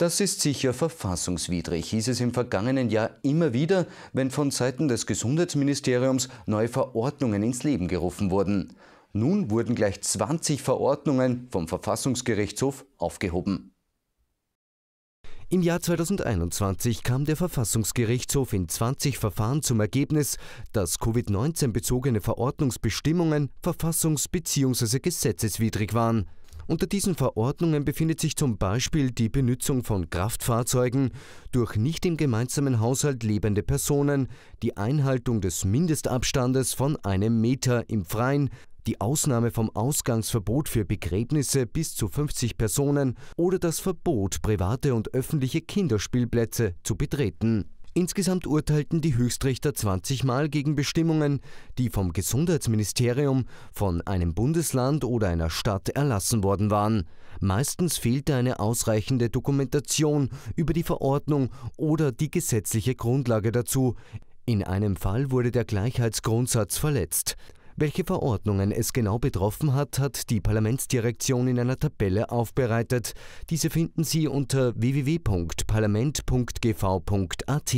Das ist sicher verfassungswidrig, hieß es im vergangenen Jahr immer wieder, wenn von Seiten des Gesundheitsministeriums neue Verordnungen ins Leben gerufen wurden. Nun wurden gleich 20 Verordnungen vom Verfassungsgerichtshof aufgehoben. Im Jahr 2021 kam der Verfassungsgerichtshof in 20 Verfahren zum Ergebnis, dass Covid-19 bezogene Verordnungsbestimmungen verfassungs- bzw. gesetzeswidrig waren. Unter diesen Verordnungen befindet sich zum Beispiel die Benutzung von Kraftfahrzeugen durch nicht im gemeinsamen Haushalt lebende Personen, die Einhaltung des Mindestabstandes von einem Meter im Freien, die Ausnahme vom Ausgangsverbot für Begräbnisse bis zu 50 Personen oder das Verbot, private und öffentliche Kinderspielplätze zu betreten. Insgesamt urteilten die Höchstrichter 20 Mal gegen Bestimmungen, die vom Gesundheitsministerium, von einem Bundesland oder einer Stadt erlassen worden waren. Meistens fehlte eine ausreichende Dokumentation über die Verordnung oder die gesetzliche Grundlage dazu. In einem Fall wurde der Gleichheitsgrundsatz verletzt. Welche Verordnungen es genau betroffen hat, hat die Parlamentsdirektion in einer Tabelle aufbereitet. Diese finden Sie unter www.parlament.gv.at.